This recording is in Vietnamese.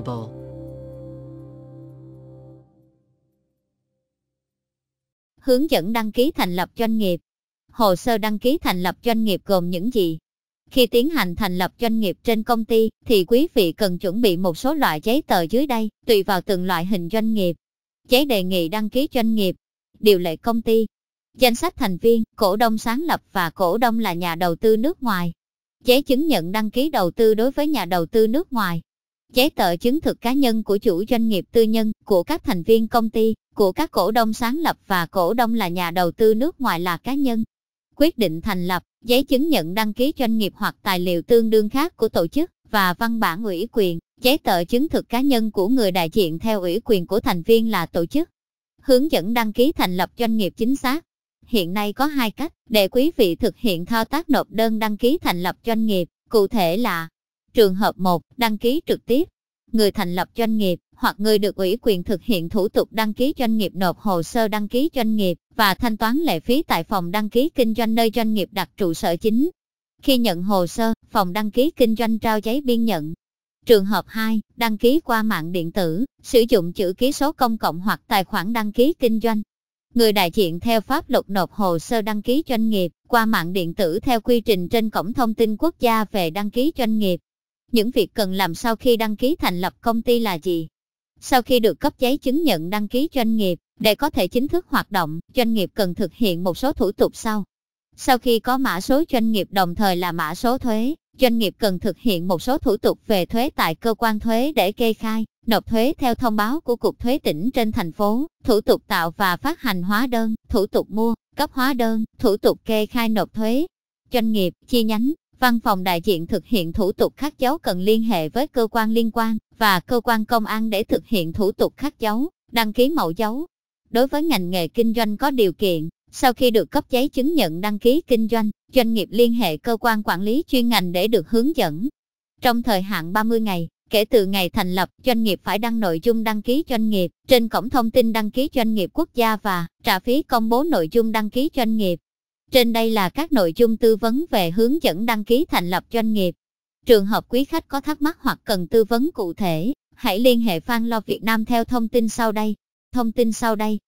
possible. Hướng dẫn đăng ký thành lập doanh nghiệp Hồ sơ đăng ký thành lập doanh nghiệp gồm những gì? Khi tiến hành thành lập doanh nghiệp trên công ty, thì quý vị cần chuẩn bị một số loại giấy tờ dưới đây, tùy vào từng loại hình doanh nghiệp. Giấy đề nghị đăng ký doanh nghiệp, điều lệ công ty, danh sách thành viên, cổ đông sáng lập và cổ đông là nhà đầu tư nước ngoài. Giấy chứng nhận đăng ký đầu tư đối với nhà đầu tư nước ngoài giấy tờ chứng thực cá nhân của chủ doanh nghiệp tư nhân, của các thành viên công ty, của các cổ đông sáng lập và cổ đông là nhà đầu tư nước ngoài là cá nhân. Quyết định thành lập, giấy chứng nhận đăng ký doanh nghiệp hoặc tài liệu tương đương khác của tổ chức và văn bản ủy quyền, giấy tờ chứng thực cá nhân của người đại diện theo ủy quyền của thành viên là tổ chức. Hướng dẫn đăng ký thành lập doanh nghiệp chính xác. Hiện nay có hai cách để quý vị thực hiện thao tác nộp đơn đăng ký thành lập doanh nghiệp, cụ thể là Trường hợp 1, đăng ký trực tiếp. Người thành lập doanh nghiệp, hoặc người được ủy quyền thực hiện thủ tục đăng ký doanh nghiệp nộp hồ sơ đăng ký doanh nghiệp và thanh toán lệ phí tại phòng đăng ký kinh doanh nơi doanh nghiệp đặt trụ sở chính. Khi nhận hồ sơ, phòng đăng ký kinh doanh trao giấy biên nhận. Trường hợp 2, đăng ký qua mạng điện tử, sử dụng chữ ký số công cộng hoặc tài khoản đăng ký kinh doanh. Người đại diện theo pháp luật nộp hồ sơ đăng ký doanh nghiệp qua mạng điện tử theo quy trình trên Cổng Thông tin Quốc gia về đăng ký doanh nghiệp những việc cần làm sau khi đăng ký thành lập công ty là gì? Sau khi được cấp giấy chứng nhận đăng ký doanh nghiệp, để có thể chính thức hoạt động, doanh nghiệp cần thực hiện một số thủ tục sau. Sau khi có mã số doanh nghiệp đồng thời là mã số thuế, doanh nghiệp cần thực hiện một số thủ tục về thuế tại cơ quan thuế để kê khai, nộp thuế theo thông báo của Cục Thuế tỉnh trên thành phố, thủ tục tạo và phát hành hóa đơn, thủ tục mua, cấp hóa đơn, thủ tục kê khai nộp thuế. Doanh nghiệp, chi nhánh, Văn phòng đại diện thực hiện thủ tục khắc dấu cần liên hệ với cơ quan liên quan và cơ quan công an để thực hiện thủ tục khắc dấu, đăng ký mẫu dấu. Đối với ngành nghề kinh doanh có điều kiện, sau khi được cấp giấy chứng nhận đăng ký kinh doanh, doanh nghiệp liên hệ cơ quan quản lý chuyên ngành để được hướng dẫn. Trong thời hạn 30 ngày, kể từ ngày thành lập, doanh nghiệp phải đăng nội dung đăng ký doanh nghiệp trên cổng thông tin đăng ký doanh nghiệp quốc gia và trả phí công bố nội dung đăng ký doanh nghiệp. Trên đây là các nội dung tư vấn về hướng dẫn đăng ký thành lập doanh nghiệp. Trường hợp quý khách có thắc mắc hoặc cần tư vấn cụ thể, hãy liên hệ Phan Lo Việt Nam theo thông tin sau đây. Thông tin sau đây